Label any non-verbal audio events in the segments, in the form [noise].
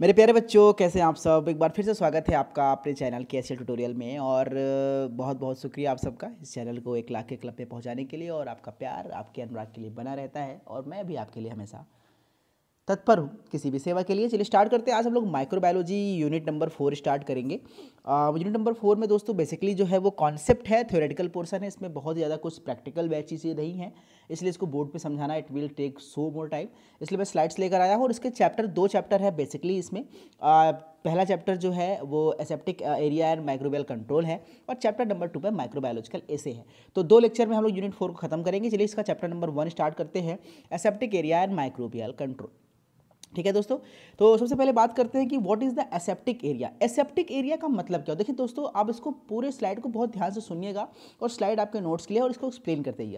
मेरे प्यारे बच्चों कैसे हैं आप सब एक बार फिर से स्वागत है आपका अपने चैनल के एस ट्यूटोरियल में और बहुत बहुत शुक्रिया आप सबका इस चैनल को एक लाख के क्लब पे पहुंचाने के लिए और आपका प्यार आपके अनुराग के लिए बना रहता है और मैं भी आपके लिए हमेशा तत्पर हूँ किसी भी सेवा के लिए चलिए स्टार्ट करते हैं आज हम लोग microbiology unit number four start करेंगे यूनिट नंबर फोर में दोस्तों बेसिकली जो है वो कॉन्सेप्ट है थ्योरेटिकल पोर्सन है इसमें बहुत ज़्यादा कुछ प्रैक्टिकल वह चीज़ें नहीं हैं इसलिए इसको बोर्ड पे समझाना it will take so more time इसलिए मैं स्लाइड्स लेकर आया हूँ और इसके चैप्टर दो चैप्टर है बेसिकली इसमें आ, पहला चैप्टर जो है वो aseptic area and microbial control है और चैप्टर नंबर टू पर माइक्रोबायोलॉजिकल ऐसे है तो दो लेक्चर में हम लोग यूनिट फोर को खत्म करेंगे चलिए इसका चैप्टर नंबर वन स्टार्ट करते हैं aseptic area and microbial control ठीक है दोस्तों तो सबसे पहले बात करते हैं कि what is the aseptic area aseptic area का मतलब क्या हो देखिए दोस्तों आप इसको पूरे स्लाइड को बहुत ध्यान से सुनिएगा और स्लाइड आपके नोट्स के लिए और इसको एक्सप्लेन करते ही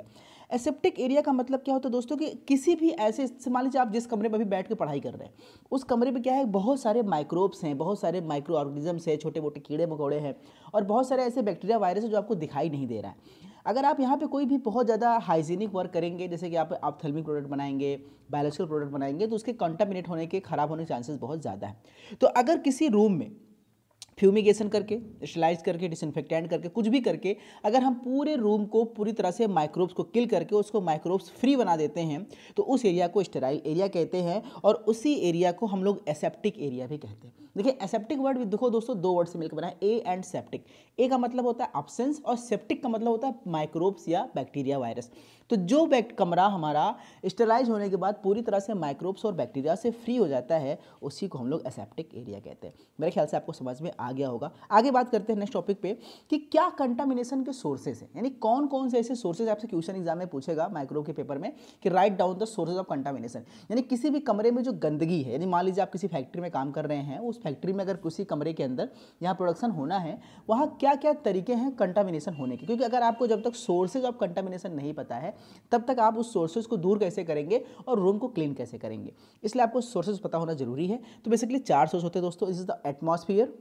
एसेप्टिक एरिया का मतलब क्या होता है दोस्तों कि किसी भी ऐसे मान लीजिए आप जिस कमरे में भी बैठ के पढ़ाई कर रहे हैं उस कमरे में क्या है बहुत सारे माइक्रोब्स हैं बहुत सारे माइक्रो ऑर्गेनिजम्स हैं छोटे मोटे कीड़े मकोड़े हैं और बहुत सारे ऐसे बैक्टीरिया वायरस है जो आपको दिखाई नहीं दे रहा है अगर आप यहाँ पे कोई भी बहुत ज़्यादा हाइजीनिक वर्क करेंगे जैसे कि आप आप थर्मिक प्रोडक्ट बनाएंगे बायोलॉजिकल प्रोडक्ट बनाएंगे तो उसके कंटामिनेट होने के ख़राब होने के चांसेस बहुत ज़्यादा है तो अगर किसी रूम में फ्यूमिगेशन करके स्टलाइज करके डिसइनफेक्टेंट करके कुछ भी करके अगर हम पूरे रूम को पूरी तरह से माइक्रोब्स को किल करके उसको माइक्रोब्स फ्री बना देते हैं तो उस एरिया को स्टेराइल एरिया कहते हैं और उसी एरिया को हम लोग एसेप्टिक एरिया भी कहते हैं देखिए एसेप्टिक वर्ड भी देखो दोस्तों दो वर्ड से मिलकर बना है ए एंड सेप्टिक ए का मतलब होता है अब्सेंस और सेप्टिक का मतलब होता है माइक्रोब्स या बैक्टीरिया वायरस तो जो बैक्ट कमरा हमारा स्टेलाइज होने के बाद पूरी तरह से माइक्रोब्स और बैक्टीरिया से फ्री हो जाता है उसी को हम लोग एसेप्टिक एरिया कहते हैं मेरे ख्याल से आपको समझ में आ गया होगा आगे बात करते हैं नेक्स्ट टॉपिक पे कि क्या कंटामिनेशन के सोर्सेज हैं यानी कौन कौन से ऐसे सोर्सेज आपसे क्वेश्चन एग्जाम में पूछेगा माइक्रोब के पेपर में कि write down the sources of contamination यानी किसी भी कमरे में जो गंदगी है यानी मान लीजिए आप किसी फैक्ट्री में काम कर रहे हैं उस फैक्ट्री में अगर किसी कमरे के अंदर यहाँ प्रोडक्शन होना है वहाँ क्या क्या तरीके हैं कंटामिनेशन होने के क्योंकि अगर आपको जब तक सोर्सेज ऑफ कंटामिनेशन नहीं पता है तब तक आप उस सोर्सेज को दूर कैसे करेंगे और रूम को क्लीन कैसे करेंगे इसलिए आपको सोर्सेज पता होना जरूरी है तो बेसिकली चार सोर्स होते हैं दोस्तों इस इज़ द एटमोसफियर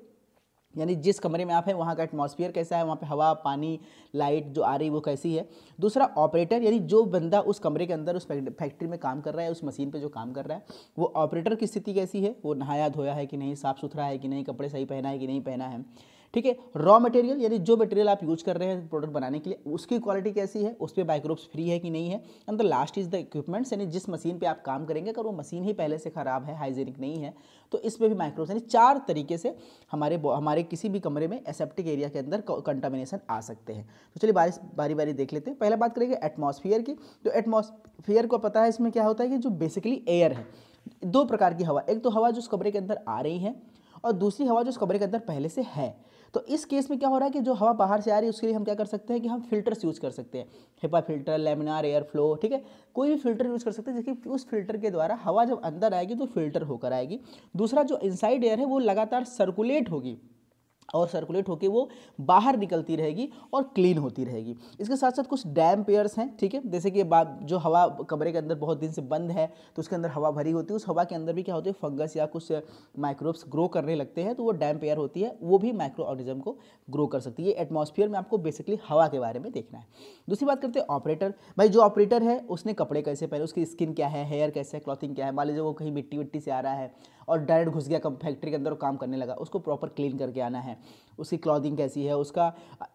यानी जिस कमरे में आप हैं वहाँ का एटमॉस्फेयर कैसा है वहाँ पे हवा पानी लाइट जो आ रही है वो कैसी है दूसरा ऑपरेटर यानी जो बंदा उस कमरे के अंदर उस फैक्ट्री में काम कर रहा है उस मशीन पे जो काम कर रहा है वो ऑपरेटर की स्थिति कैसी है वो नहाया धोया है कि नहीं साफ़ सुथरा है कि नहीं कपड़े सही पहना है कि नहीं पहना है ठीक है रॉ मटेरियल यानी जो मटेरियल आप यूज कर रहे हैं प्रोडक्ट बनाने के लिए उसकी क्वालिटी कैसी है उस पर माइक्रोब्स फ्री है कि नहीं है and the last is the equipments यानी जिस मशीन पे आप काम करेंगे अगर वो मशीन ही पहले से ख़राब है हाइजेनिक नहीं है तो इस पर भी माइक्रोब्स यानी चार तरीके से हमारे हमारे किसी भी कमरे में एसेप्टिक एरिया के अंदर कंटामिनेशन आ सकते हैं तो चलिए बारिश बारी बारी देख लेते हैं पहले बात करेंगे एटमोसफियर की तो एटमोसफियर को पता है इसमें क्या होता है कि जो बेसिकली एयर है दो प्रकार की हवा एक तो हवा जो उस कमरे के अंदर आ रही है और दूसरी हवा जो उस कमरे के अंदर पहले से है तो इस केस में क्या हो रहा है कि जो हवा बाहर से आ रही है उसके लिए हम क्या कर सकते हैं कि हम फिल्टर्स यूज़ कर सकते हैं HEPA filter laminar air flow ठीक है कोई भी फिल्टर यूज़ कर सकते हैं जिसकी उस फिल्टर के द्वारा हवा जब अंदर आएगी तो फिल्टर होकर आएगी दूसरा जो इनसाइड एयर है वो लगातार सर्कुलेट होगी और सर्कुलेट होकर वो बाहर निकलती रहेगी और क्लीन होती रहेगी इसके साथ साथ कुछ डैम पेयर्स हैं ठीक है जैसे कि बात जो हवा कमरे के अंदर बहुत दिन से बंद है तो उसके अंदर हवा भरी होती है उस हवा के अंदर भी क्या होती है फंगस या कुछ माइक्रोब्स ग्रो करने लगते हैं तो वो डैम पेयर होती है वो भी माइक्रो ऑर्गेनिज्म को ग्रो कर सकती है ये एटमोसफियर में आपको बेसिकली हवा के बारे में देखना है दूसरी बात करते हैं ऑपरेटर भाई जो ऑपरेटर है उसने कपड़े कैसे पहने उसकी स्किन क्या है हेयर कैसे है क्लॉथिंग क्या है मान लीजिए वो कहीं मिट्टी विट्टी से आ रहा है और डायरेक्ट घुस गया फैक्ट्री के अंदर काम करने लगा उसको प्रॉपर क्लीन करके आना है उसकी क्लॉथिंग कैसी है उसका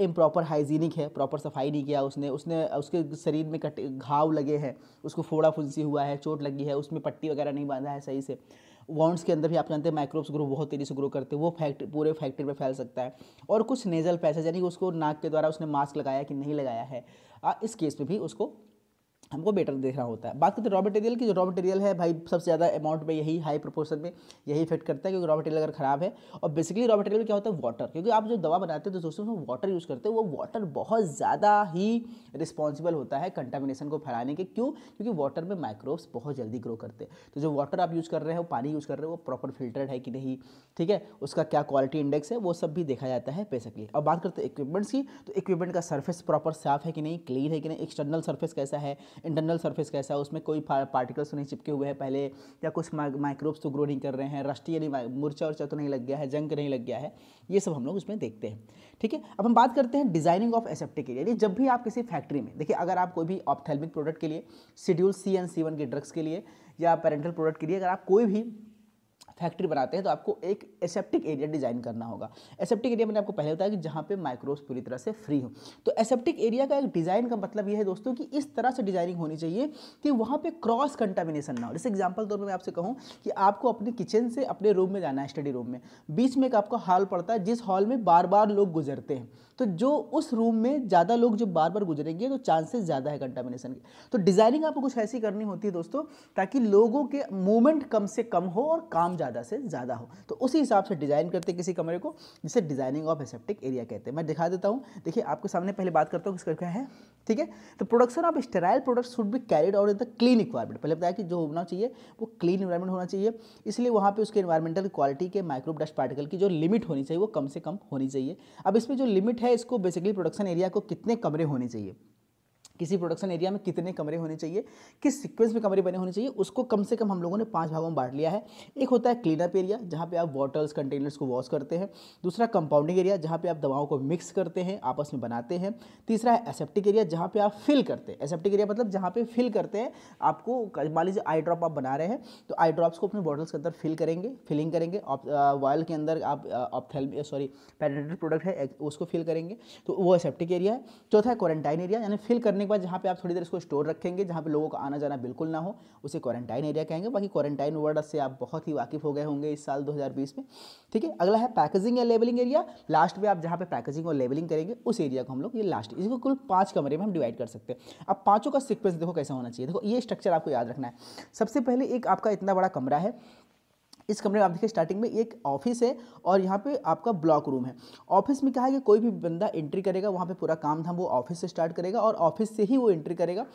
इम्प्रॉपर हाइजीनिक है प्रॉपर सफाई नहीं किया उसने उसने उसके शरीर में कट घाव लगे हैं उसको फोड़ा फुंसी हुआ है चोट लगी है उसमें पट्टी वगैरह नहीं बांधा है सही से वॉन्ड्स के अंदर भी आप जानते हैं माइक्रोब्स ग्रो बहुत तेज़ी से ग्रो करते हैं वो फैक्ट्री पूरे फैक्ट्री में फैल सकता है और कुछ नेजल पैसेज यानी कि उसको नाक के द्वारा उसने मास्क लगाया कि नहीं लगाया है आ, इस केस में भी उसको हमको बेटर देखना होता है बात करते हैं रॉ मटेरियल की जो रॉ मटेरियल है भाई सबसे ज़्यादा अमाउंट में यही हाई प्रोपोर्शन में यही इफेक्ट करता है क्योंकि रॉ मटेरियल अगर खराब है और बेसिकली रॉ मटेरियल क्या होता है वाटर क्योंकि आप जो दवा बनाते हैं तो दोस्तों उसमें वाटर यूज़ करते हैं वो वाटर बहुत ज़्यादा ही रिस्पॉन्सिबल होता है कंटामिनेशन को फैलाने के क्यों क्योंकि वाटर में माइक्रोब्स बहुत जल्दी ग्रो करते हैं तो जो वाटर आप यूज़ कर रहे हो पानी यूज़ कर रहे हो वो प्रॉपर फिल्टर्ड है कि नहीं ठीक है उसका क्या क्वालिटी इंडेक्स है वो सब भी देखा जाता है बेसिकली अब बात करते हैं इक्विपमेंट्स की तो इक्विपमेंट का सर्फेस प्रॉपर साफ है कि नहीं क्लीन है कि नहीं एक्सटर्नल सर्फेस कैसा है इंटरनल सर्फेस कैसा है उसमें कोई पार्टिकल्स तो नहीं चिपके हुए हैं पहले या कुछ माइक्रोब्स तो ग्रो नहीं कर रहे हैं राष्ट्रीय यानी मुरचा उर्चा तो नहीं लग गया है जंग नहीं लग गया है ये सब हम लोग उसमें देखते हैं ठीक है अब हम बात करते हैं डिजाइनिंग ऑफ एसेप्टिक एरिया यानी जब भी आप किसी फैक्ट्री में देखिए अगर आप कोई भी ऑप्थेलमिक प्रोडक्ट के लिए schedule C and C one के ड्रग्स के लिए या पेरेंटल प्रोडक्ट के लिए अगर आप कोई भी फैक्ट्री बनाते हैं तो आपको एक एसेप्टिक एरिया डिज़ाइन करना होगा एसेप्टिक एरिया मैंने आपको पहले बताया कि जहाँ पे माइक्रोब्स पूरी तरह से फ्री हो तो एसेप्टिक एरिया का एक डिज़ाइन का मतलब यह है दोस्तों कि इस तरह से डिजाइनिंग होनी चाहिए कि वहाँ पे क्रॉस कंटामिनेशन ना हो जैसे एग्जाम्पल तौर पर मैं आपसे कहूँ कि आपको अपने किचन से अपने रूम में जाना है स्टडी रूम में बीच में एक आपका हॉल पड़ता है जिस हॉल में बार बार लोग गुजरते हैं तो जो उस रूम में ज़्यादा लोग जो बार बार गुजरेंगे तो चांसेस ज़्यादा है कंटामिनेशन के तो डिज़ाइनिंग आपको कुछ ऐसी करनी होती है दोस्तों ताकि लोगों के मूवमेंट कम से कम हो और काम ज़्यादा से ज़्यादा हो तो उसी हिसाब से डिज़ाइन करते हैं किसी कमरे को जिसे डिज़ाइनिंग ऑफ एसेप्टिक एरिया कहते हैं मैं दिखा देता हूँ देखिए आपके सामने पहले बात करता हूँ किसका क्या है ठीक है तो production of sterile product should be carried और इन द क्लीन इन्वायरमेंट पहले बताया कि जो होना चाहिए वो क्लीन इन्वायरमेंट होना चाहिए इसलिए वहाँ पे उसके इन्वायरमेंटल क्वालिटी के माइक्रोब डस्ट पार्टिकल की जो लिमिट होनी चाहिए वो कम से कम होनी चाहिए अब इसमें जो लिमिट है इसको बेसिकली प्रोडक्शन एरिया को कितने कमरे होने चाहिए किसी प्रोडक्शन एरिया में कितने कमरे होने चाहिए किस सीक्वेंस में कमरे बने होने चाहिए उसको कम से कम हम लोगों ने पांच भागों में बांट लिया है एक होता है क्लीनअप एरिया जहाँ पे आप बॉटल्स कंटेनर्स को वॉश करते हैं दूसरा कंपाउंडिंग एरिया जहाँ पे आप दवाओं को मिक्स करते हैं आपस में बनाते हैं तीसरा है एसेप्टिक एरिया जहाँ पर आप फिल करते हैं एसेप्टिक एरिया मतलब जहाँ पे फिल करते हैं आपको मान लीजिए आई ड्रॉप आप बना रहे हैं तो आई ड्रॉप्स को अपने बॉटल्स के अंदर फिल करेंगे फिलिंग करेंगे वॉयल के अंदर आप ऑप्थेल सॉरी पेनेटेड प्रोडक्ट है उसको फिल करेंगे तो वो एसेप्टिक एरिया है चौथा है क्वारंटाइन एरिया यानी फिल कर करने के बाद जहाँ पे आप थोड़ी देर इसको स्टोर रखेंगे जहाँ पे लोगों का आना जाना बिल्कुल ना हो उसे क्वारंटाइन एरिया कहेंगे बाकी क्वारंटाइन वर्ड से आप बहुत ही वाकिफ हो गए होंगे इस साल 2020 में ठीक है अगला है पैकेजिंग या लेबलिंग एरिया लास्ट में आप जहाँ पे पैकेजिंग और लेबलिंग करेंगे उस एरिया को हम लोग ये लास्ट इसको कुल पाँच कमरे में हम डिवाइड कर सकते हैं अब पाँचों का सिक्वेंस देखो कैसा होना चाहिए देखो ये स्ट्रक्चर आपको याद रखना है सबसे पहले एक आपका इतना बड़ा कमरा है इस कमरे में आप देखिए स्टार्टिंग में एक ऑफिस है और यहाँ पे आपका ब्लॉक रूम है ऑफिस में क्या है कि कोई भी बंदा एंट्री करेगा वहाँ पे पूरा काम था वो ऑफिस से स्टार्ट करेगा और ऑफिस से ही वो एंट्री करेगा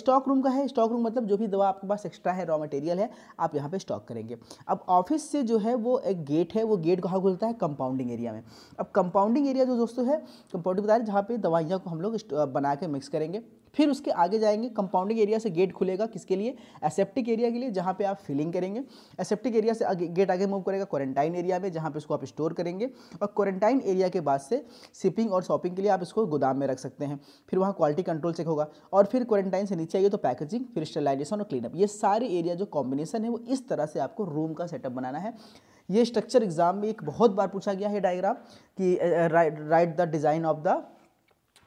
स्टॉक रूम का है स्टॉक रूम मतलब जो भी दवा आपके पास एक्स्ट्रा है रॉ मटेरियल है आप यहाँ पे स्टॉक करेंगे अब ऑफिस से जो है वो एक गेट है वो गेट कहाँ खुलता है कंपाउंडिंग एरिया में अब कंपाउंडिंग एरिया जो दोस्तों है कंपाउंडिंग बता रहे जहाँ पे दवाइयाँ को हम लोग बना के मिक्स करेंगे फिर उसके आगे जाएंगे कंपाउंडिंग एरिया से गेट खुलेगा किसके लिए एसेप्टिक एरिया के लिए जहाँ पे आप फिलिंग करेंगे एसेप्टिक एरिया से आगे, गेट आगे मूव करेगा क्वारंटाइन एरिया में जहाँ पे उसको आप स्टोर करेंगे और क्वारंटाइन एरिया के बाद से शिपिंग और शॉपिंग के लिए आप इसको गोदाम में रख सकते हैं फिर वहाँ क्वालिटी कंट्रोल चेक होगा और फिर क्वारंटाइन से नीचे आइए तो पैकेजिंग फिर स्टेलाइजेशन और क्लीनअप ये सारे एरिया जो कॉम्बिनेशन है वो इस तरह से आपको रूम का सेटअप बनाना है ये स्ट्रक्चर एग्जाम में एक बहुत बार पूछा गया है डायग्राम कि right the design of the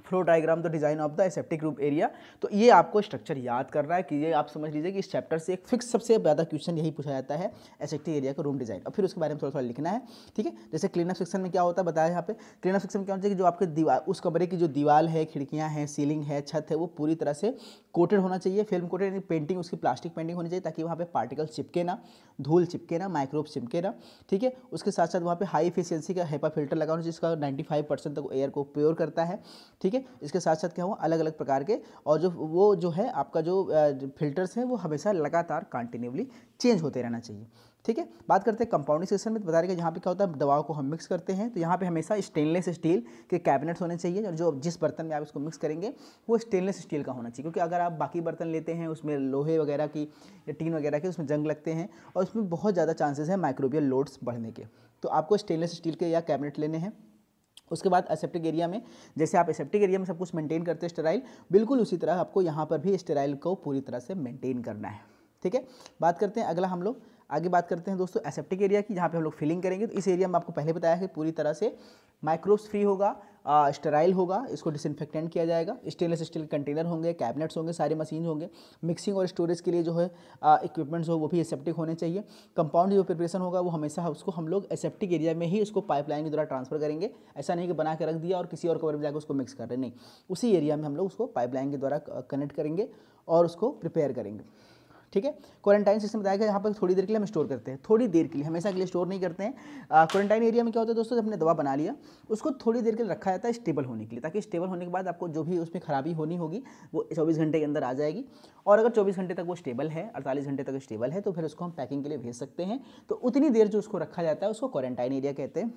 flow diagram the design of the aseptic room area तो ये आपको स्ट्रक्चर याद करना है कि ये आप समझ लीजिए कि इस चैप्टर से एक फिक्स सबसे ज़्यादा क्वेश्चन यही पूछा जाता है एसेप्टिक एरिया का रूम डिज़ाइन और फिर उसके बारे में थोड़ा थोड़ा लिखना है ठीक है जैसे क्लीनअप सेक्शन में क्या होता है बताया यहाँ पे क्लीनअप सेक्शन में क्या होता है कि जो आपके दीवार उस कमरे की जो दीवार है खिड़कियाँ हैं सीलिंग है छत है वो पूरी तरह से कोटेड होना चाहिए फिल्म कोटेड यानी पेंटिंग उसकी प्लास्टिक पेंटिंग होनी चाहिए ताकि वहाँ पर पार्टिकल चिपके ना धूल चिपके ना माइक्रोव चिपके ना ठीक है उसके साथ साथ वहाँ पर हाई एफिशियंसी का हेपा फिल्टर लगा होना चाहिए जिसका नाइन्टी तक एयर को प्योर करता है ठीक ठीक है इसके साथ साथ क्या हुआ अलग अलग प्रकार के और जो वो जो है आपका जो फिल्टर्स हैं वो हमेशा लगातार कंटिन्यूली चेंज होते रहना चाहिए ठीक है बात करते हैं कंपाउंडिंग सेक्शन में तो बता रहे हैं जहाँ पे क्या होता है दवाओं को हम मिक्स करते हैं तो यहाँ पे हमेशा स्टेनलेस स्टील के कैबिनेट्स होने चाहिए और जो जिस बर्तन में आप इसको मिक्स करेंगे वो स्टेनलेस स्टील का होना चाहिए क्योंकि अगर आप बाकी बर्तन लेते हैं उसमें लोहे वगैरह की या टीन वगैरह के उसमें जंग लगते हैं और उसमें बहुत ज़्यादा चांसेस है माइक्रोबियल लोड्स बढ़ने के तो आपको स्टेनलेस स्टील के या कैबिनेट लेने हैं उसके बाद एसेप्टिक एरिया में जैसे आप एसेप्टिक एरिया में सब कुछ मेंटेन करते हैं स्टेराइल बिल्कुल उसी तरह आपको यहाँ पर भी स्टेराइल को पूरी तरह से मेंटेन करना है ठीक है बात करते हैं अगला हम लोग आगे बात करते हैं दोस्तों एसेप्टिक एरिया की जहाँ पे हम लोग फिलिंग करेंगे तो इस एरिया में आपको पहले बताया है पूरी तरह से माइक्रोब्स फ्री होगा स्टेराइल होगा इसको डिसइनफेक्टेंट किया जाएगा स्टेनलेस स्टील कंटेनर होंगे कैबिनेट्स होंगे सारे मशीन होंगे मिक्सिंग और स्टोरेज के लिए जो है इक्विपमेंट्स हो वो भी एसेप्टिक होने चाहिए कंपाउंड जो प्रिपरेशन होगा वो हमेशा उसको हम लोग एसेप्टिक एरिया में ही उसको पाइपलाइन के द्वारा ट्रांसफर करेंगे ऐसा नहीं कि बना के रख दिया और किसी और कवर में जाकर उसको मिक्स कर रहे नहीं उसी एरिया में हम लोग उसको पाइपलाइन के द्वारा कनेक्ट करेंगे और उसको प्रिपेयर करेंगे ठीक है क्वारंटाइन सिस्टम बताया गया यहाँ पर थोड़ी देर के लिए हम स्टोर करते हैं थोड़ी देर के लिए हमेशा के लिए स्टोर नहीं करते हैं क्वारंटाइन एरिया में क्या होता है दोस्तों जब हमने दवा बना लिया उसको थोड़ी देर के लिए रखा जाता है स्टेबल होने के लिए ताकि स्टेबल होने के बाद आपको जो भी उसमें खराबी होनी होगी वो चौबीस घंटे के अंदर आ जाएगी और अगर चौबीस घंटे तक वो स्टेबल है अड़तालीस घंटे तक स्टेबल है तो फिर उसको हम पैकिंग के लिए भेज सकते हैं तो उतनी देर जो उसको रखा जाता है उसको क्वारंटाइन एरिया कहते हैं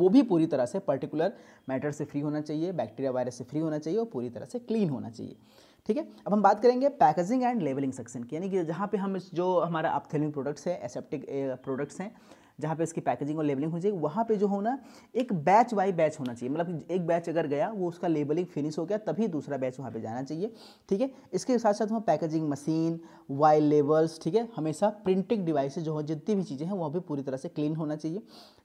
वो भी पूरी तरह से पर्टिकुलर मैटर से फ्री होना चाहिए बैक्टीरिया वायरस से फ्री होना चाहिए और पूरी तरह से क्लीन होना चाहिए ठीक है अब हम बात करेंगे पैकेजिंग एंड लेवलिंग सेक्शन की यानी कि जहाँ पे हम इस जो हमारा अपथेलिंग प्रोडक्ट्स है एसेप्टिक प्रोडक्ट्स हैं जहाँ पे इसकी पैकेजिंग और लेबलिंग हो जाएगी वहाँ पे जो होना एक बैच वाई बैच होना चाहिए मतलब एक बैच अगर गया वो उसका लेबलिंग फिनिश हो गया तभी दूसरा बैच वहाँ पे जाना चाहिए ठीक है इसके साथ साथ वहाँ पैकेजिंग मशीन वाई लेबल्स ठीक है हमेशा प्रिंटिंग डिवाइस जो हो जितनी भी चीज़ें हैं वह भी पूरी तरह से क्लीन होना चाहिए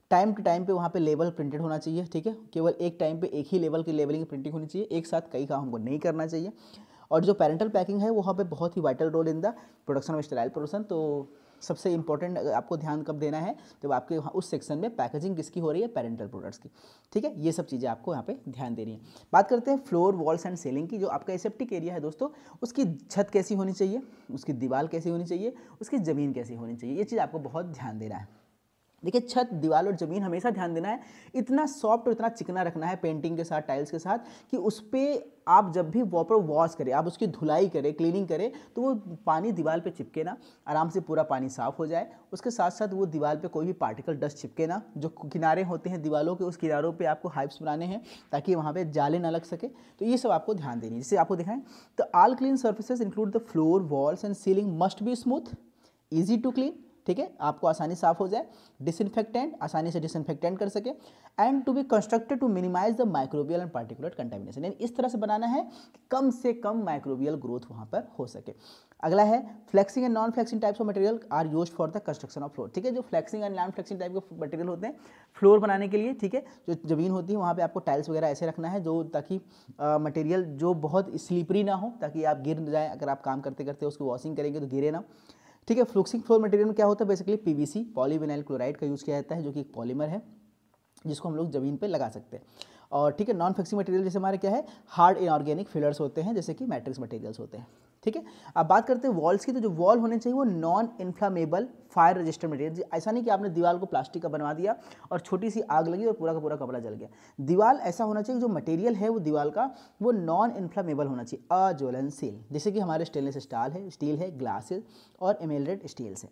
टाइम टू टाइम पे वहाँ पे लेबल प्रिंटेड होना चाहिए ठीक है केवल एक टाइम पे एक ही लेवल की लेबलिंग प्रिंटिंग होनी चाहिए एक साथ कई काम हमको नहीं करना चाहिए और जो पेरेंटल पैकिंग है वहाँ पे बहुत ही vital role in the production of sterile production तो सबसे इंपॉर्टेंट आपको ध्यान कब देना है जब आपके वहाँ उस सेक्शन में पैकेजिंग किसकी हो रही है पेरेंटल प्रोडक्ट्स की ठीक है ये सब चीज़ें आपको यहाँ पे ध्यान देनी है बात करते हैं फ्लोर वॉल्स एंड सेलिंग की जो आपका एसेप्टिक एरिया है दोस्तों उसकी छत कैसी होनी चाहिए उसकी दीवार कैसी होनी चाहिए उसकी ज़मीन कैसी होनी चाहिए ये चीज़ आपको बहुत ध्यान देना है देखिए छत दीवार और ज़मीन हमेशा ध्यान देना है इतना सॉफ्ट और इतना चिकना रखना है पेंटिंग के साथ टाइल्स के साथ कि उस पर आप जब भी वॉपर वॉश करें आप उसकी धुलाई करें क्लीनिंग करें तो वो पानी दीवार पे चिपके ना आराम से पूरा पानी साफ हो जाए उसके साथ साथ वो दीवार पे कोई भी पार्टिकल डस्ट चिपके ना जो किनारे होते हैं दीवारों के उस किनारों पे आपको हाइप्स बनाने हैं ताकि वहाँ पे जाले ना लग सके तो ये सब आपको ध्यान देनी जिससे जैसे आपको दिखाएं तो all clean surfaces include the floor walls and ceiling must be smooth easy to clean ठीक है आपको आसानी साफ हो जाए डिसइनफेक्टेंट आसानी से डिसइनफेक्टेंट कर सके and to be constructed to minimize the microbial and particular contamination यानी इस तरह से बनाना है कि कम से कम माइक्रोबियल ग्रोथ वहाँ पर हो सके अगला है flexing and non flexing types of material are use for the construction of floor ठीक है जो flexing and non flexing type के मटेरियल होते हैं फ्लोर बनाने के लिए ठीक है जो ज़मीन होती है वहाँ पे आपको टाइल्स वगैरह ऐसे रखना है जो ताकि मटेरियल जो बहुत स्लीपरी ना हो ताकि आप गिर जाए अगर आप काम करते करते उसकी वॉशिंग करेंगे तो गिरे ना ठीक है फ्लुक्सिंग फ्लोर मटेरियल में क्या होता है बेसिकली पीवीसी पॉलीविनाइल क्लोराइड का यूज़ किया जाता है जो कि एक पॉलीमर है जिसको हम लोग ज़मीन पर लगा सकते हैं और ठीक है नॉन फिक्सिंग मटेरियल जैसे हमारे क्या है हार्ड इनऑर्गेनिक फिलर्स होते हैं जैसे कि मैट्रिक्स मटेरियल्स होते हैं ठीक है अब बात करते हैं वॉल्स की तो जो वॉल होने चाहिए वो non inflammable fire resistant material ऐसा नहीं कि आपने दीवार को प्लास्टिक का बनवा दिया और छोटी सी आग लगी और पूरा का पूरा कपड़ा जल गया दीवार ऐसा होना चाहिए जो मटेरियल है वो दीवार का वो नॉन इन्फ्लामेबल होना चाहिए अज्वलनशील जैसे कि हमारे स्टेनलेस स्टाल है स्टील है ग्लासेज और एमेलरेड स्टील्स है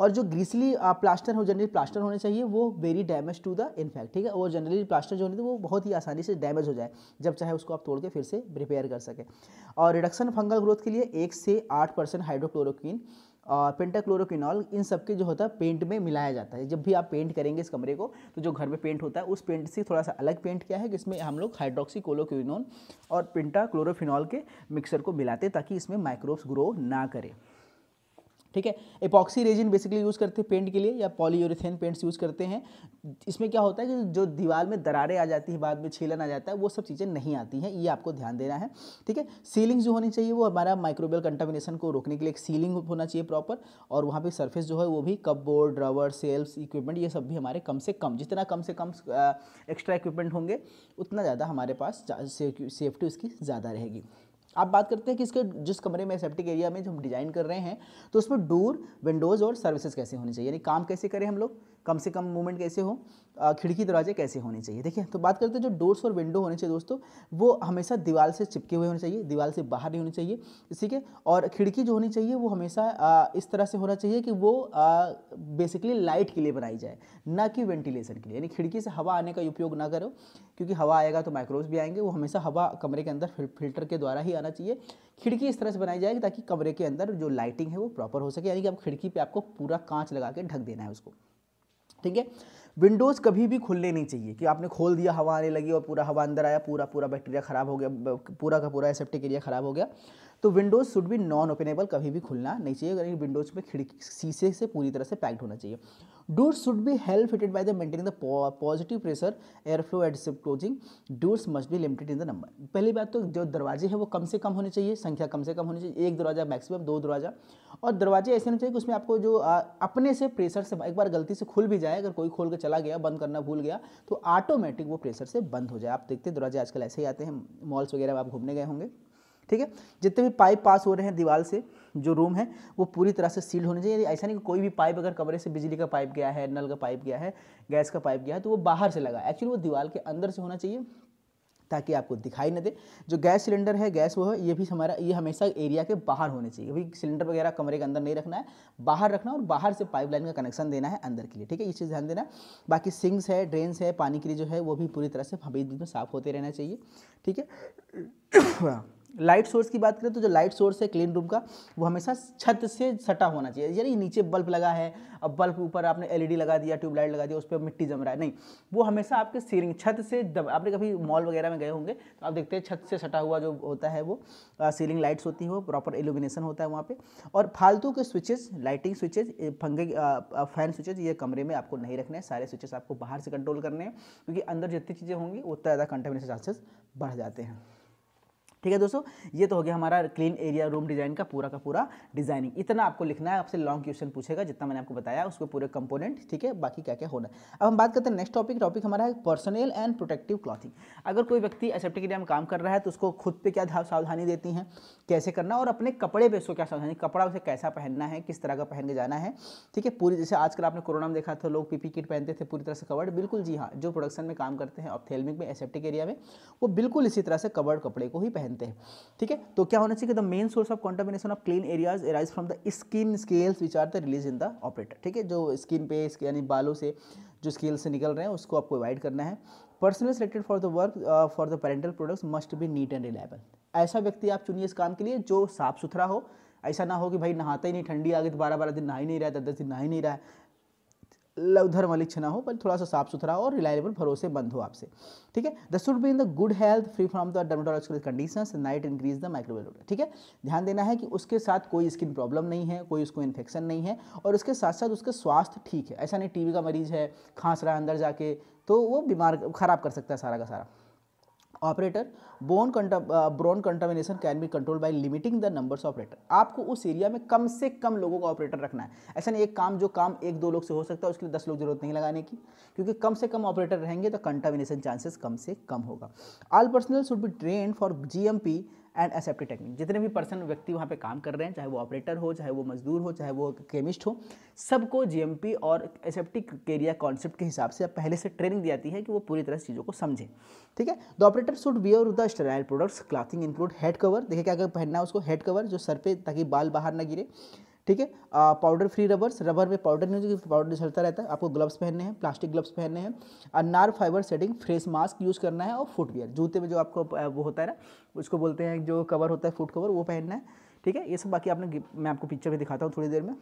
और जो ग्रीसली प्लास्टर हो जनरली प्लास्टर होने चाहिए वो very damage to the infect ठीक है और जनरली प्लास्टर जो होने थे तो वो बहुत ही आसानी से डैमेज हो जाए जब चाहे उसको आप तोड़ के फिर से रिपेयर कर सकें और रिडक्शन फंगल ग्रोथ के लिए एक से आठ परसेंट हाइड्रोक्लोरोक्विन और पेंटाक्लोरोक्विनॉल इन सब के जो होता है पेंट में मिलाया जाता है जब भी आप पेंट करेंगे इस कमरे को तो जो घर में पेंट होता है उस पेंट से थोड़ा सा अलग पेंट किया है जिसमें हम लोग हाइड्रोक्सी हाइड्रोक्सीकोलोक्विनोन और पेंटाक्लोरोफिनॉल के मिक्सर को मिलाते ताकि इसमें माइक्रोब्स ग्रो ना करें ठीक है एपॉक्सी रेजिन बेसिकली यूज़ करते हैं पेंट के लिए या पॉलीयूरिथेन पेंट्स यूज़ करते हैं इसमें क्या होता है कि जो दीवार में दरारें आ जाती हैं बाद में छीलन आ जाता है वो सब चीज़ें नहीं आती हैं ये आपको ध्यान देना है ठीक है सीलिंग जो होनी चाहिए वो हमारा माइक्रोबियल कंटामिनेशन को रोकने के लिए एक सीलिंग होना चाहिए प्रॉपर और वहाँ पर सर्फेस जो है वो भी cupboard rubber seals equipment ये सब भी हमारे कम से कम जितना कम से कम एक्स्ट्रा इक्विपमेंट होंगे उतना ज़्यादा हमारे पास सेफ्टी उसकी ज़्यादा रहेगी आप बात करते हैं कि इसके जिस कमरे में सेप्टिक एरिया में जो हम डिज़ाइन कर रहे हैं तो उसमें डोर विंडोज़ और सर्विसेज कैसे होनी चाहिए यानी काम कैसे करें हम लोग कम से कम मूवमेंट कैसे हो खिड़की दरवाजे कैसे होने चाहिए देखिए तो बात करते हैं जो डोर्स और विंडो होने चाहिए दोस्तों वो हमेशा दीवार से चिपके हुए होने चाहिए दीवार से बाहर नहीं होने चाहिए ठीक है और खिड़की जो होनी चाहिए वो हमेशा इस तरह से होना चाहिए कि वो बेसिकली लाइट के लिए बनाई जाए ना कि वेंटिलेशन के लिए यानी खिड़की से हवा आने का उपयोग ना करो क्योंकि हवा आएगा तो माइक्रोव भी आएंगे वो हमेशा हवा कमरे के अंदर फिल्टर के द्वारा ही आना चाहिए खिड़की इस तरह से बनाई जाएगी ताकि कमरे के अंदर जो लाइटिंग है वो प्रॉपर हो सके यानी कि आप खिड़की पर आपको पूरा कांच लगा के ढक देना है उसको ठीक है विंडोज़ कभी भी खुलने नहीं चाहिए कि आपने खोल दिया हवा आने लगी और पूरा हवा अंदर आया पूरा पूरा बैक्टीरिया ख़राब हो गया पूरा का पूरा एसेप्टिक एरिया ख़राब हो गया तो windows should be non openable कभी भी खुलना नहीं चाहिए यानी विंडोज़ में खिड़की शीशे से पूरी तरह से पैक्ड होना चाहिए doors should be help fitted by the maintaining the positive pressure air flow and self closing doors must be limited in the number पहली बात तो जो दरवाजे हैं वो कम से कम होने चाहिए संख्या कम से कम होनी चाहिए एक दरवाज़ा मैक्सिमम दो दरवाज़ा और दरवाजे ऐसे होने चाहिए कि उसमें आपको जो आ, अपने से प्रेशर से एक बार गलती से खुल भी जाए अगर कोई खोल के चला गया बंद करना भूल गया तो ऑटोमेटिक वो प्रेशर से बंद हो जाए आप देखते दरवाजे आजकल ऐसे ही आते हैं मॉल्स वगैरह आप घूमने गए होंगे ठीक है जितने भी पाइप पास हो रहे हैं दीवार से जो रूम है वो पूरी तरह से सील्ड होने चाहिए ऐसा नहीं कि कोई भी पाइप अगर कमरे से बिजली का पाइप गया है नल का पाइप गया है गैस का पाइप गया है तो वो बाहर से लगा एक्चुअली वो दीवार के अंदर से होना चाहिए ताकि आपको दिखाई न दे जो गैस सिलेंडर है गैस वो है ये भी हमारा ये हमेशा एरिया के बाहर होने चाहिए अभी सिलेंडर वगैरह कमरे के अंदर नहीं रखना है बाहर रखना और बाहर से पाइपलाइन का कनेक्शन देना है अंदर के लिए ठीक है ये चीज़ ध्यान देना बाकी सिंक्स है ड्रेन्स है पानी के लिए जो है वो भी पूरी तरह से बीच में साफ होते रहना चाहिए ठीक है [coughs] हाँ। लाइट सोर्स की बात करें तो जो लाइट सोर्स है क्लीन रूम का वो हमेशा छत से सटा होना चाहिए यानी नीचे बल्ब लगा है अब बल्ब के ऊपर आपने एलईडी लगा दिया ट्यूबलाइट लगा दिया उस पर मिट्टी जम रहा है नहीं वो हमेशा आपके सीलिंग छत से दब आपने कभी मॉल वगैरह में गए होंगे तो आप देखते हैं छत से सटा हुआ जो होता है वो सीलिंग लाइट्स होती है वो प्रॉपर एलुमिनेशन होता है वहाँ पर और फालतू के स्विचेस लाइटिंग स्विचेज फंगे फैन स्विचेज ये कमरे में आपको नहीं रखने हैं सारे स्विचेस आपको बाहर से कंट्रोल करने हैं क्योंकि अंदर जितनी चीज़ें होंगी उतना ज़्यादा कंटेमिनेशन चांसेस बढ़ जाते हैं ठीक है दोस्तों ये तो हो गया हमारा क्लीन एरिया रूम डिजाइन का पूरा का पूरा डिजाइनिंग इतना आपको लिखना है आपसे लॉन्ग क्वेश्चन पूछेगा जितना मैंने आपको बताया उसके पूरे कंपोनेंट ठीक है बाकी क्या क्या होना है अब हम बात करते हैं नेक्स्ट टॉपिक टॉपिक हमारा है पर्सनल एंड प्रोटेक्टिव क्लॉथिंग अगर कोई व्यक्ति एसेप्टिक एरिया में काम कर रहा है तो उसको खुद पर क्या सावधानी देती हैं कैसे करना और अपने कपड़े पे उसको क्या सावधानी कपड़ा उसे कैसा पहनना है किस तरह का पहन के जाना है ठीक है पूरी जैसे आजकल आपने कोरोना में देखा था लोग पीपी किट पहनते थे पूरी तरह से कवर्ड बिल्कुल जी हाँ जो प्रोडक्शन में काम करते हैं ऑप्थेलमिक में एसेप्टिक एरिया में वो बिल्कुल इसी तरह से कवर्ड कपड़े को ही पहन पहनते हैं ठीक है तो क्या होना चाहिए the main source of contamination of clean areas arise from the skin scales which are the release in the operator ठीक है जो स्किन पे यानी बालों से जो स्केल से निकल रहे हैं उसको आपको अवॉइड करना है personal selected for the work for the parenteral products must be neat and reliable ऐसा व्यक्ति आप चुनिए इस काम के लिए जो साफ़ सुथरा हो ऐसा ना हो कि भाई नहाता ही नहीं ठंडी आ गई तो बारह बारह दिन नहा ही नहीं रहा दस दस दिन नहा ही नहीं रहा है लवधर मलिक्ष ना हो बल थोड़ा सा साफ सुथरा और रिलायबल भरोसेमंद हो आपसे ठीक है the should be in the good health free from the dermatological condition night increase the microbial ठीक है ध्यान देना है कि उसके साथ कोई स्किन प्रॉब्लम नहीं है कोई उसको इन्फेक्शन नहीं है और उसके साथ साथ उसका स्वास्थ्य ठीक है ऐसा नहीं टीबी का मरीज है खांस रहा है अंदर जाके तो वो बीमार खराब कर सकता है सारा का सारा operator bone borne contamination can be control by limiting the numbers operator आपको उस एरिया में कम से कम लोगों का ऑपरेटर रखना है ऐसा नहीं एक काम जो काम एक दो लोग से हो सकता है उसके लिए दस लोग जरूरत नहीं लगाने की क्योंकि कम से कम ऑपरेटर रहेंगे तो कंटामिनेशन चांसेस कम से कम होगा all personal should be train for the and aseptic technique जितने भी पर्सन व्यक्ति वहाँ पे काम कर रहे हैं चाहे वो ऑपरेटर हो चाहे वो मजदूर हो चाहे वो केमिस्ट हो सबको जीएमपी और एसेप्टिक केरिया कॉन्सेप्ट के हिसाब से पहले से ट्रेनिंग दी जाती है कि वो पूरी तरह से चीज़ों को समझे ठीक है the operator should bear the sterile products clothing include head cover देखिए क्या क्या पहनना है उसको हेड कवर जो सर पर ताकि बाल बाहर ना गिरे ठीक है पाउडर फ्री रबर्स रबर में पाउडर नहीं क्योंकि पाउडर झलता रहता है आपको ग्लव्स पहनने हैं प्लास्टिक ग्लव्स पहनने हैं अनार fibre setting fresh mask use करना है और फुटवेयर जूते में जो आपको वो होता है ना उसको बोलते हैं जो कवर होता है फुट कवर वो पहनना है ठीक है ये सब बाकी आपने मैं आपको पिक्चर भी दिखाता हूँ थोड़ी देर में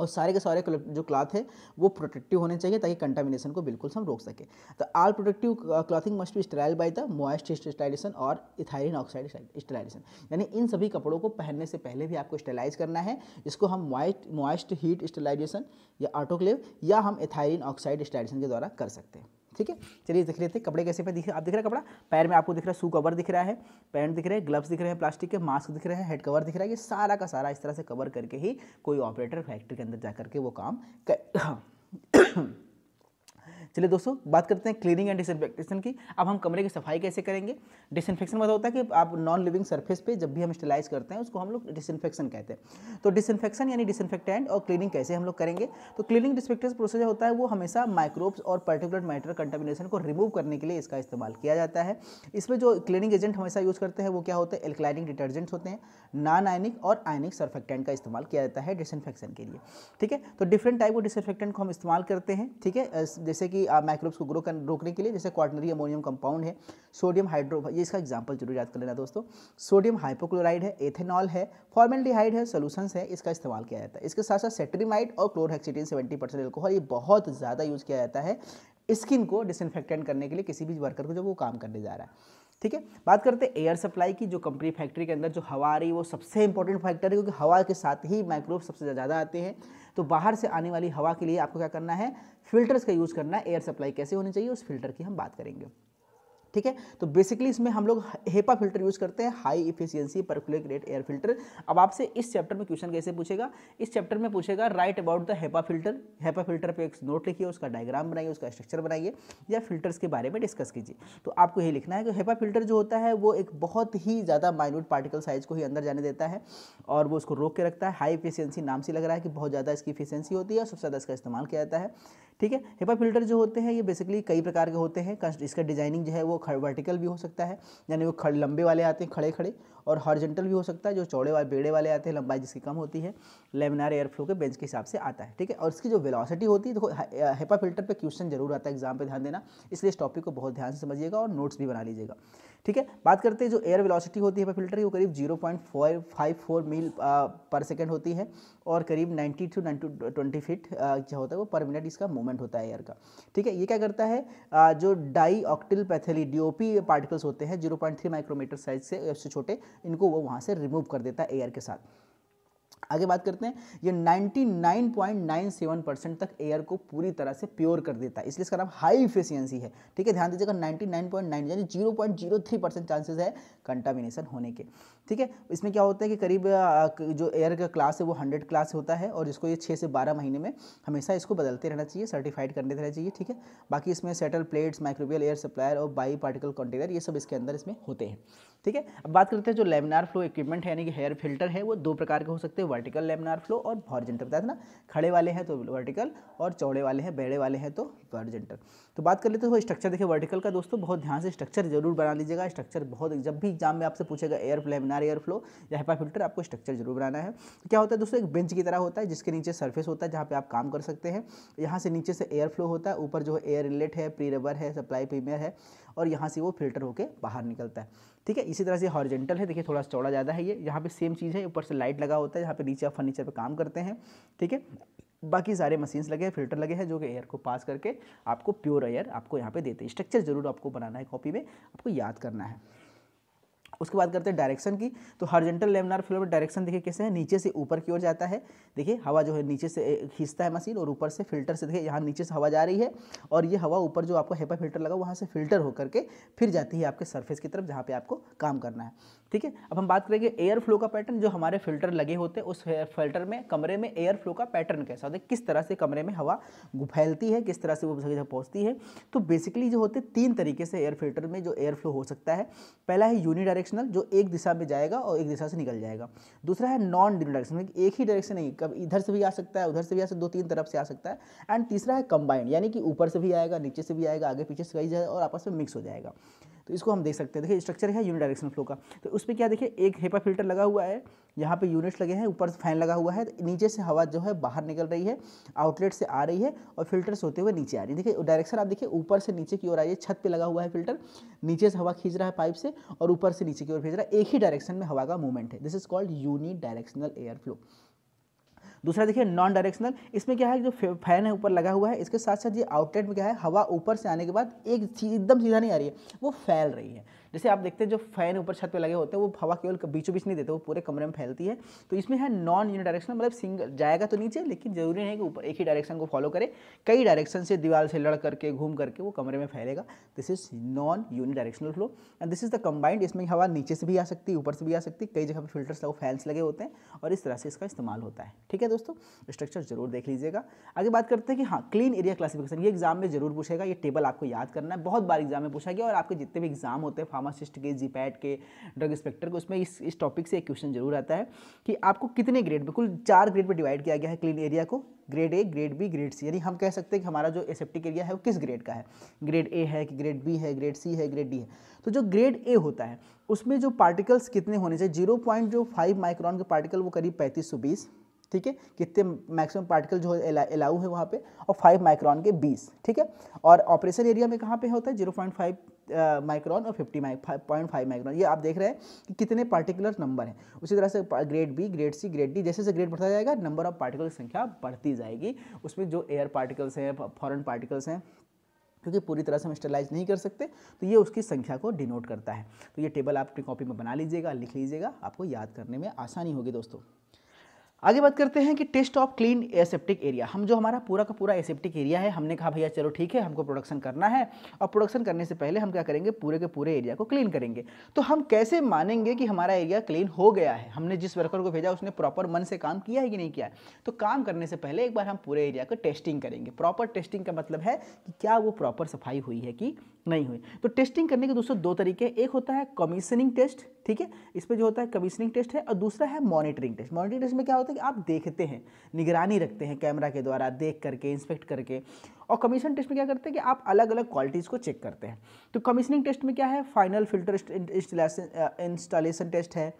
और सारे के सारे जो क्लाथ है वो प्रोटेक्टिव होने चाहिए ताकि कंटामिनेशन को बिल्कुल हम रोक सकें तो आल protective clothing must be sterile by the moist sterilization और इथाइलिन ऑक्साइड स्टराइलेशन यानी इन सभी कपड़ों को पहनने से पहले भी आपको स्टेलाइज करना है इसको हम मॉइस्ट मॉइस्ट हीट स्टेलाइजेशन या ऑटोक्लेव या हम इथाइलिन ऑक्साइड स्टाइलेशन के द्वारा कर सकते हैं ठीक है चलिए देख लेते हैं कपड़े कैसे पे दिख आप दिख रहा है कपड़ा पैर में आपको दिख रहा है शू कवर दिख रहा है पैंट दिख रहा है ग्लव्स दिख रहे हैं प्लास्टिक के मास्क दिख रहे हैं हेड कवर दिख रहा है ये सारा का सारा इस तरह से कवर करके ही कोई ऑपरेटर फैक्ट्री के अंदर जा करके वो काम कर [coughs] हाँ। चलिए दोस्तों बात करते हैं क्लीनिंग एंड डिसइनफेक्टेशन की अब हम कमरे की सफाई कैसे करेंगे डिसइनफेक्शन मतलब तो होता है कि आप नॉन लिविंग सर्फेस पर जब भी हम स्टेलाइज करते हैं उसको हम लोग डिसइनफेक्शन कहते हैं तो डिसइनफेक्शन यानी डिसइनफेक्टेंट और क्लीनिंग कैसे हम लोग करेंगे तो क्लीनिंग डिसफेक्टेस प्रोसेस होता है वो हमेशा माइक्रोब्स और पर्टिकुलर मैटर कंटामिनेशन को रिमूव करने के लिए इसका इस्तेमाल किया जाता है इसमें जो क्लीनिंग एजेंट हमेशा यूज़ करते हैं वो क्या होते हैं एल्कलाइनिक डिटर्जेंट्स होते हैं नॉन आयनिक और आयनिक सर्फेक्टेंट का इस्तेमाल किया जाता है डिसइनफेक्शन के लिए ठीक है तो डिफरेंट टाइप ऑफ डिसइनफेक्टेंट को हम इस्तेमाल करते हैं ठीक है जैसे कि कि माइक्रोब्स को ग्रो कर रोकने के लिए जैसे क्वार्टनरी अमोनियम कंपाउंड है सोडियम हाइड्रो ये इसका एग्जाम्पल जरूर याद कर लेना दोस्तों सोडियम हाइपोक्लोराइड है एथेनॉल है फॉर्मेल्डिहाइड है सोलूशन है इसका इस्तेमाल किया जाता है इसके साथ साथ सेट्रीमाइड और क्लोरहेक्सिटीन सेवेंटी परसेंट एल्कोहल ये बहुत ज़्यादा यूज़ किया जाता है स्किन को डिसइनफेक्टेंट करने के लिए किसी भी वर्कर को जब वो काम करने जा रहा है ठीक है बात करते हैं एयर सप्लाई की जो कंपनी फैक्ट्री के अंदर जो हवा आ रही है वो सबसे इंपॉर्टेंट फैक्टर है क्योंकि हवा के साथ ही माइक्रोव सबसे ज़्यादा आते हैं तो बाहर से आने वाली हवा के लिए आपको क्या करना है फिल्टर्स का यूज़ करना है एयर सप्लाई कैसे होनी चाहिए उस फिल्टर की हम बात करेंगे ठीक है तो बेसिकली इसमें हम लोग हेपा फिल्टर यूज़ करते हैं high efficiency particulate rate air filter अब आपसे इस चैप्टर में क्वेश्चन कैसे पूछेगा इस चैप्टर में पूछेगा write about the HEPA filter HEPA filter पे एक नोट लिखिए उसका डायग्राम बनाइए उसका स्ट्रक्चर बनाइए या फिल्टर्स के बारे में डिस्कस कीजिए तो आपको ये लिखना है कि हेपा फिल्टर जो होता है वो एक बहुत ही ज़्यादा माइन्यूट पार्टिकल साइज को ही अंदर जाने देता है और वो उसको रोक के रखता है हाई इफिशियंसी नाम से लग रहा है कि बहुत ज़्यादा इसकी इफिशियंसी होती है और सबसे ज़्यादा इसका इस्तेमाल किया जाता है ठीक है हिपा फिल्टर जो होते हैं ये बेसिकली कई प्रकार के होते हैं इसका डिजाइनिंग जो है वो वर्टिकल भी हो सकता है यानी वो खड़े लंबे वाले आते हैं खड़े खड़े और हॉर्जेंटल भी हो सकता है जो चौड़े वाले बेड़े वाले आते हैं लंबाई जिसकी कम होती है लेमिनार एयरफ्लो के बेंच के हिसाब से आता है ठीक है और इसकी जो वेलासिटी होती है देखो हेपा फिल्टर पर क्वेश्चन जरूर आता है एग्जाम पर ध्यान देना इसलिए इस टॉपिक को बहुत ध्यान से समझिएगा और नोट्स भी बना लीजिएगा ठीक है बात करते हैं जो एयर वेलोसिटी होती है हेपा फिल्टर की वो करीब जीरो मील पर सेकेंड होती है और करीब ninety two ninety twenty feet जो होता है वो पर मिनट इसका मूवमेंट होता है एयर का ठीक है ये क्या करता है जो di octyl phthalate DOP particles होते हैं 0.3 माइक्रोमीटर साइज से छोटे इनको वो वहाँ से रिमूव कर देता है एयर के साथ आगे बात करते हैं ये 99.97 परसेंट तक एयर को पूरी तरह से प्योर कर देता है इसलिए इसका नाम हाई इफिशियंसी है ठीक है ध्यान दीजिएगा 99.9 यानी 0.03 परसेंट चांसेस है कंटामिनेशन होने के ठीक है इसमें क्या होता है कि करीब जो एयर का क्लास है वो हंड्रेड क्लास होता है और इसको ये छः से बारह महीने में हमेशा इसको बदलते रहना चाहिए सर्टिफाइड करते रहना चाहिए ठीक है बाकी इसमें settle plates microbial air supplier और बाई पार्टिकल कंटेनर ये सब इसके अंदर इसमें होते हैं ठीक है अब बात करते हैं जो लेमिनार फ्लो इक्विपमेंट है यानी कि हेयर फिल्टर है वो दो प्रकार के हो सकते हैं वर्टिकल लेमिनार फ्लो और हॉर्जेंटल बताया था ना खड़े वाले हैं तो वर्टिकल और चौड़े वाले हैं बेड़े वाले हैं तो हॉर्जेंटल तो बात कर लेते हैं स्ट्रक्चर देखिए वर्टिकल का दोस्तों बहुत ध्यान से स्ट्रक्चर जरूर बना लीजिएगा स्ट्रक्चर बहुत जब भी एग्जाम में आपसे पूछेगा एयर प्लेमिनार एयर फ्लो या हेपा फिल्टर आपको स्ट्रक्चर जरूर बनाना है क्या होता है दोस्तों एक बेंच की तरह होता है जिसके नीचे सर्फेस होता है जहाँ पर आप काम कर सकते हैं यहाँ से नीचे से एयर फ्लो होता है ऊपर जो एयर इनलेट है प्री रबर है सप्लाई प्रीमियर है और यहाँ से वो फिल्टर होकर बाहर निकलता है ठीक है इसी तरह से हॉर्जेंटल है देखिए थोड़ा चौड़ा ज़्यादा है ये यहाँ पे सेम चीज़ है ऊपर से लाइट लगा होता है यहाँ पे नीचे आप फर्नीचर पे काम करते हैं ठीक है बाकी सारे मशीन्स लगे हैं फिल्टर लगे हैं जो कि एयर को पास करके आपको प्योर एयर आपको यहाँ पे देते हैं स्ट्रक्चर जरूर आपको बनाना है कॉपी में आपको याद करना है उसके बाद करते हैं डायरेक्शन की तो हॉर्जेंटल लेमिनार फ्लो में डायरेक्शन देखिए कैसे है नीचे से ऊपर की ओर जाता है देखिए हवा जो है नीचे से खींचता है मशीन और ऊपर से फिल्टर से देखिए यहाँ नीचे से हवा जा रही है और ये हवा ऊपर जो आपको हेपा फिल्टर लगा वहाँ से फिल्टर होकर के फिर जाती है आपके सर्फेस की तरफ जहाँ पर आपको काम करना है ठीक है अब हम बात करेंगे एयर फ्लो का पैटर्न जो हमारे फिल्टर लगे होते हैं उस फिल्टर में कमरे में एयर फ्लो का पैटर्न कैसा होता है किस तरह से कमरे में हवा फैलती है किस तरह से वो जगह पहुँचती है तो बेसिकली जो होते हैं तीन तरीके से एयर फिल्टर में जो एयर फ्लो हो सकता है पहला है यूनिडायरेक्शन डायरेक्शनल जो एक दिशा में जाएगा और एक दिशा से निकल जाएगा दूसरा है नॉन डायरेक्शनल मतलब एक ही डायरेक्शन नहीं कब इधर से भी आ सकता है उधर से भी आ सकता है दो तीन तरफ से आ सकता है एंड तीसरा है कंबाइंड यानी कि ऊपर से भी आएगा नीचे से भी आएगा आगे पीछे से कई जाएगा और आपस में मिक्स हो जाएगा तो इसको हम देख सकते हैं देखिए स्ट्रक्चर है यूनिट डायरेक्शन फ्लो का तो उस पर क्या देखिए एक हेपा फिल्टर लगा हुआ है यहाँ पे यूनिट्स लगे हैं ऊपर फैन लगा हुआ है तो नीचे से हवा जो है बाहर निकल रही है आउटलेट से आ रही है और फिल्टर होते हुए नीचे आ रही है देखिए डायरेक्शन आप देखिए ऊपर से नीचे की ओर आइए है छत पर लगा हुआ है फिल्टर नीचे से हवा खींच रहा है पाइप से और ऊपर से नीचे की ओर भेज रहा है एक ही डायरेक्शन में हवा का मूवमेंट है this is called unit directional air flow दूसरा देखिए नॉन डायरेक्शनल इसमें क्या है जो फैन है ऊपर लगा हुआ है इसके साथ साथ ये आउटलेट में क्या है हवा ऊपर से आने के बाद एक एकदम सीधा नहीं आ रही है वो फैल रही है जैसे आप देखते हैं जो फैन ऊपर छत पे लगे होते हैं वो हवा केवल बीचों बीच नहीं देते वो पूरे कमरे में फैलती है तो इसमें है नॉन डायरेक्शन मतलब सिंगल जाएगा तो नीचे लेकिन जरूरी नहीं कि ऊपर एक ही डायरेक्शन को फॉलो करे कई डायरेक्शन से दीवार से लड़ करके घूम करके वो कमरे में फैलेगा this is non directional flow and this is the combined इसमें हवा नीचे से भी आ सकती है ऊपर से भी आ सकती है कई जगह पर फिल्टर्स लगे फैंस लगे होते हैं और इस तरह से इसका इस्तेमाल होता है ठीक है दोस्तों स्ट्रक्चर जरूर देख लीजिएगा आगे बात करते हैं कि हाँ क्लीन एरिया क्लासिफिकेशन ये एग्जाम में जरूर पूछेगा ये टेबल आपको याद करना है बहुत बार एग्जाम में पूछा गया और आपके जितने भी एग्जाम होते हैं फार्मासिस्ट के जीपैट के ड्रग इंस्पेक्टर के उसमें इस इस टॉपिक से एक क्वेश्चन जरूर आता है कि आपको कितने ग्रेड बिल्कुल चार ग्रेड पर डिवाइड किया गया है क्लीन एरिया को grade A grade B grade C यानी हम कह सकते हैं कि हमारा जो एसेप्टिक एरिया है वो किस ग्रेड का है ग्रेड ए है कि ग्रेड बी है ग्रेड सी है ग्रेड डी है तो जो ग्रेड ए होता है उसमें जो पार्टिकल्स कितने होने चाहिए जीरो पॉइंट जो फाइव माइक्रॉन के पार्टिकल वो करीब पैंतीस सौ बीस ठीक है कितने मैक्सिमम पार्टिकल जो एला, एलाउ है वहाँ पे और फाइव माइक्रॉन के बीस ठीक है और ऑपरेशन एरिया में कहाँ पे होता है जीरो पॉइंट फाइव माइक्रॉन और फिफ्टी पॉइंट फाइव माइक्रॉन ये आप देख रहे हैं कि कितने पार्टिकुलर नंबर हैं उसी तरह से grade B grade C grade D जैसे जैसे ग्रेड बढ़ता जाएगा नंबर ऑफ पार्टिकल की संख्या बढ़ती जाएगी उसमें जो एयर पार्टिकल्स हैं फॉरन पार्टिकल्स हैं क्योंकि पूरी तरह से हम स्टेलाइज नहीं कर सकते तो ये उसकी संख्या को डिनोट करता है तो ये टेबल आप अपनी कॉपी में बना लीजिएगा लिख लीजिएगा आपको याद करने में आसानी होगी दोस्तों आगे बात करते हैं कि test of clean aseptic area हम जो हमारा पूरा का पूरा एसेप्टिक एरिया है हमने कहा भैया चलो ठीक है हमको प्रोडक्शन करना है और प्रोडक्शन करने से पहले हम क्या करेंगे पूरे के पूरे एरिया को क्लीन करेंगे तो हम कैसे मानेंगे कि हमारा एरिया क्लीन हो गया है हमने जिस वर्कर को भेजा उसने प्रॉपर मन से काम किया है कि नहीं किया है तो काम करने से पहले एक बार हम पूरे एरिया को टेस्टिंग करेंगे प्रॉपर टेस्टिंग का मतलब है कि क्या वो प्रॉपर सफाई हुई है कि नहीं हुई तो टेस्टिंग करने के दोस्तों दो तरीके एक होता है कमीशनिंग टेस्ट ठीक है इस पर जो होता है कमीशनिंग टेस्ट है और दूसरा है मॉनिटरिंग टेस्ट मॉनिटरिंग टेस्ट में क्या होता है कि आप देखते हैं निगरानी रखते हैं कैमरा के द्वारा देख करके इंस्पेक्ट करके और कमीशन टेस्ट में क्या करते हैं कि आप अलग अलग क्वालिटीज़ को चेक करते हैं तो कमीशनिंग टेस्ट में क्या है फाइनल फिल्टर इंस्टॉलेशन टेस्ट है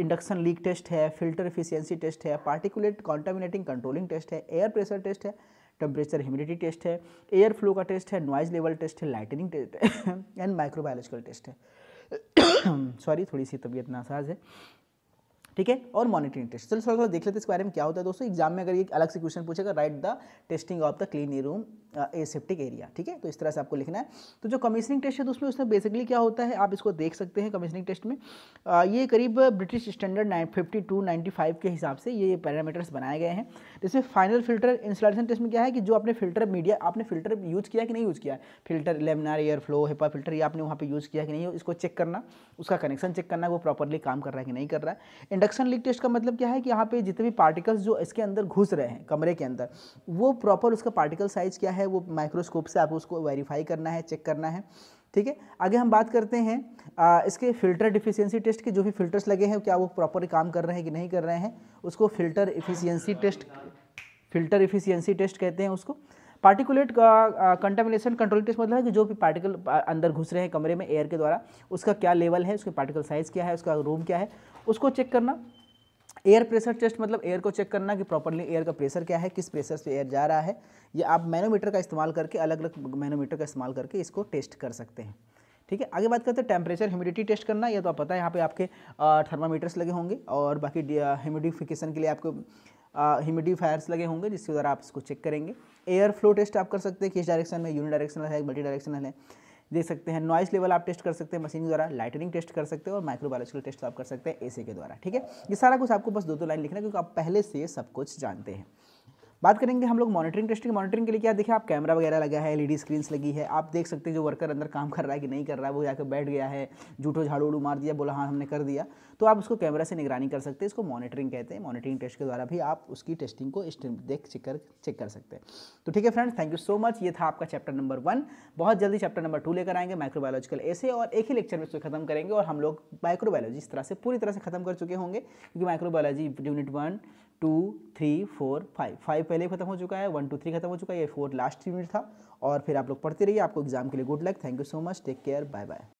इंडक्शन लीक टेस्ट है फिल्टर एफिशियंसी टेस्ट है पार्टिकुलेट कॉन्टामिनेटिंग कंट्रोलिंग टेस्ट है एयर प्रेशर टेस्ट है टेम्परेचर ह्यूमिडिटी टेस्ट है एयर फ्लो का टेस्ट है नॉइज लेवल टेस्ट है लाइटनिंग टेस्ट है एंड माइक्रोबायोलॉजिकल टेस्ट है सॉरी [coughs] थोड़ी सी तबीयत नासाज है ठीक है और मॉनिटरिंग टेस्ट चलो थोड़ा थोड़ा देख लेते इसके बारे में क्या होता है दोस्तों एग्जाम में अगर ये अलग से क्वेश्चन पूछेगा write the testing of the clean room aseptic area ठीक है तो इस तरह से आपको लिखना है तो जो कमिश्निंग टेस्ट है दोस्तों उसमें बेसिकली क्या होता है आप इसको देख सकते हैं कमिश्निंग टेस्ट में आ, uh, ये करीब British standard nine fifty two five के हिसाब से ये पैरामीटर्स बनाए गए हैं जिसमें फाइनल फिल्टर इंस्टॉलेशन टेस्ट में क्या है कि जो आपने फिल्टर मीडिया आपने फिल्टर यूज़ किया कि नहीं यूज़ किया filter laminar air flow HEPA filter ये आपने वहाँ पर यूज़ किया कि नहीं इसको चेक करना उसका कनेक्शन चेक करना वो प्रॉपरली काम कर रहा है कि नहीं कर रहा है कंडक्शन लीक टेस्ट का मतलब क्या है कि यहाँ पे जितने भी पार्टिकल्स जो इसके अंदर घुस रहे हैं कमरे के अंदर वो प्रॉपर उसका पार्टिकल साइज क्या है वो माइक्रोस्कोप से आपको उसको वेरीफाई करना है चेक करना है ठीक है आगे हम बात करते हैं आ, इसके फिल्टर डिफिशियंसी टेस्ट के जो भी फिल्टर्स लगे हैं क्या वो प्रॉपर काम कर रहे हैं कि नहीं कर रहे हैं उसको filter efficiency test filter efficiency test कहते हैं उसको पार्टिकुलेट कंटामिनेशन कंट्रोल टेस्ट मतलब है कि जो भी पार्टिकल uh, अंदर घुस रहे हैं कमरे में एयर के द्वारा उसका क्या लेवल है उसके पार्टिकल साइज़ क्या है उसका रूम क्या है उसको चेक करना एयर प्रेशर टेस्ट मतलब एयर को चेक करना कि प्रॉपरली एयर का प्रेशर क्या है किस प्रेशर से एयर जा रहा है या आप मैनोमीटर का इस्तेमाल करके अलग अलग मैनोमीटर का इस्तेमाल करके इसको टेस्ट कर सकते हैं ठीक है आगे बात करते हैं टेम्परेचर ह्यूमिडिटी टेस्ट करना या तो आप पता है यहाँ पे आपके थर्मामीटर्स uh, लगे होंगे और बाकी ह्यूमिडिफिकेशन uh, के लिए आपको ह्यूमिडिफायर्स लगे होंगे जिसके द्वारा आप इसको चेक करेंगे एयर फ्लो टेस्ट आप कर सकते हैं किस डायरेक्शन में यूनि डायरेक्शनल है मल्टी डायरेक्शनल है देख सकते हैं नॉइस लेवल आप टेस्ट कर सकते हैं मशीन के द्वारा लाइटनिंग टेस्ट कर सकते हैं और माइक्रोबायोलॉजिकल टेस्ट आप कर सकते हैं एसी के द्वारा ठीक है ये सारा कुछ आपको बस दो दो लाइन लिखना है क्योंकि आप पहले से सब कुछ जानते हैं बात करेंगे हम लोग मॉनिटरिंग टेस्टिंग मॉनिटरिंग के लिए क्या देखिए आप कैमरा वगैरह लगा है एलईडी स्क्रीन्स लगी है आप देख सकते हैं जो वर्कर अंदर काम कर रहा है कि नहीं कर रहा है वो जाकर बैठ गया है झूठो झाड़ू उड़ू मार दिया बोला हाँ हमने कर दिया तो आप उसको कैमरा से निगरानी कर सकते हैं इसको मॉनिटरिंग कहते हैं मॉनिटरिंग टेस्ट के द्वारा भी आप उसकी टेस्टिंग को इस देख चेक कर चेक कर सकते हैं तो ठीक है friends thank you so much ये था आपका चैप्टर नंबर वन बहुत जल्दी चैप्टर नंबर टू लेकर आएंगे माइक्रोबायोलॉजिकल ऐसे और एक ही लेक्चर में इसको खत्म करेंगे और हम लोग माइक्रोबायोलॉजी इस तरह से पूरी तरह से खत्म कर चुके होंगे क्योंकि microbiology unit one two three four five five पहले खत्म हो चुका है वन टू थ्री खत्म हो चुका है ये फोर लास्ट यूनिट था और फिर आप लोग पढ़ते रहिए आपको एग्जाम के लिए good luck thank you so much take care bye bye